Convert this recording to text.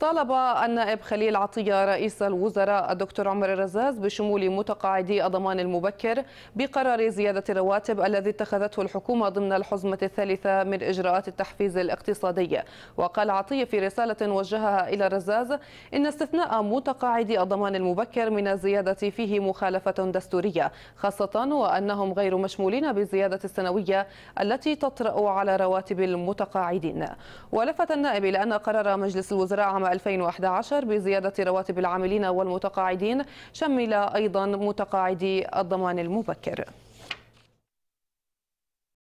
طالب النائب خليل عطية رئيس الوزراء الدكتور عمر الرزاز بشمول متقاعدي الضمان المبكر بقرار زيادة الرواتب الذي اتخذته الحكومة ضمن الحزمة الثالثة من إجراءات التحفيز الاقتصادي وقال عطية في رسالة وجهها إلى الرزاز إن استثناء متقاعدي الضمان المبكر من الزيادة فيه مخالفة دستورية خاصة وأنهم غير مشمولين بالزيادة السنوية التي تطرأ على رواتب المتقاعدين ولفت النائب إلى أن قرار مجلس الوزراء عام 2011 بزيادة رواتب العاملين والمتقاعدين شمل أيضا متقاعدي الضمان المبكر